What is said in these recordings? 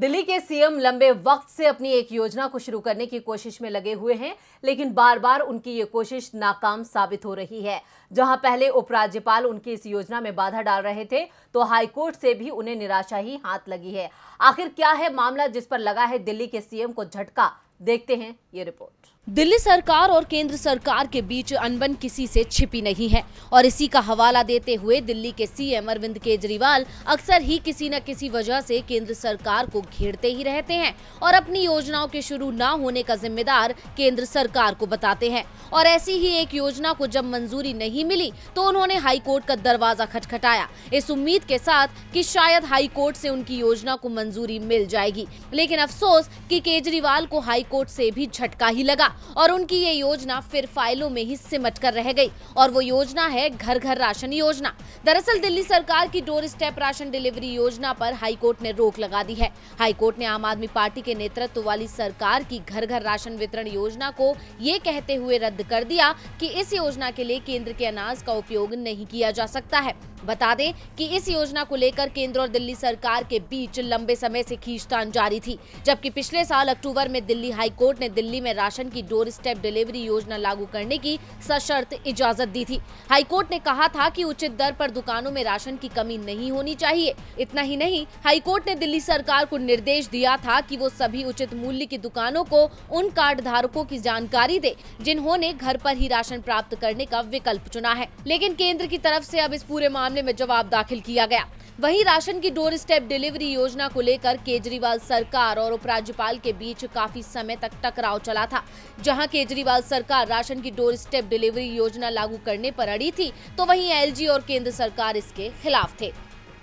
दिल्ली के सीएम लंबे वक्त से अपनी एक योजना को शुरू करने की कोशिश में लगे हुए हैं लेकिन बार बार उनकी ये कोशिश नाकाम साबित हो रही है जहां पहले उपराज्यपाल उनकी इस योजना में बाधा डाल रहे थे तो हाईकोर्ट से भी उन्हें निराशा ही हाथ लगी है आखिर क्या है मामला जिस पर लगा है दिल्ली के सीएम को झटका देखते हैं ये रिपोर्ट दिल्ली सरकार और केंद्र सरकार के बीच अनबन किसी से छिपी नहीं है और इसी का हवाला देते हुए दिल्ली के सीएम अरविंद केजरीवाल अक्सर ही किसी न किसी वजह से केंद्र सरकार को घेरते ही रहते हैं और अपनी योजनाओं के शुरू न होने का जिम्मेदार केंद्र सरकार को बताते हैं और ऐसी ही एक योजना को जब मंजूरी नहीं मिली तो उन्होंने हाईकोर्ट का दरवाजा खटखटाया इस उम्मीद के साथ की शायद हाईकोर्ट से उनकी योजना को मंजूरी मिल जाएगी लेकिन अफसोस की केजरीवाल को हाईकोर्ट से भी झटका ही लगा और उनकी ये योजना फिर फाइलों में ही सिमट कर रह गई और वो योजना है घर घर राशन योजना दरअसल दिल्ली सरकार की डोर स्टेप राशन डिलीवरी योजना पर हाईकोर्ट ने रोक लगा दी है हाईकोर्ट ने आम आदमी पार्टी के नेतृत्व वाली सरकार की घर घर राशन वितरण योजना को ये कहते हुए रद्द कर दिया की इस योजना के लिए केंद्र के अनाज का उपयोग नहीं किया जा सकता है बता दें कि इस योजना को लेकर केंद्र और दिल्ली सरकार के बीच लंबे समय से खींचतान जारी थी जबकि पिछले साल अक्टूबर में दिल्ली हाईकोर्ट ने दिल्ली में राशन की डोर स्टेप डिलीवरी योजना लागू करने की सशर्त इजाजत दी थी हाईकोर्ट ने कहा था कि उचित दर पर दुकानों में राशन की कमी नहीं होनी चाहिए इतना ही नहीं हाईकोर्ट ने दिल्ली सरकार को निर्देश दिया था की वो सभी उचित मूल्य की दुकानों को उन कार्ड धारकों की जानकारी दे जिन्होंने घर पर ही राशन प्राप्त करने का विकल्प चुना है लेकिन केंद्र की तरफ ऐसी अब इस पूरे मामले मामले में जवाब दाखिल किया गया वहीं राशन की डोर स्टेप डिलीवरी योजना को लेकर केजरीवाल सरकार और उपराज्यपाल के बीच काफी समय तक टकराव चला था जहां केजरीवाल सरकार राशन की डोर स्टेप डिलीवरी योजना लागू करने पर अड़ी थी तो वहीं एलजी और केंद्र सरकार इसके खिलाफ थे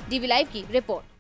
डीवी लाइव की रिपोर्ट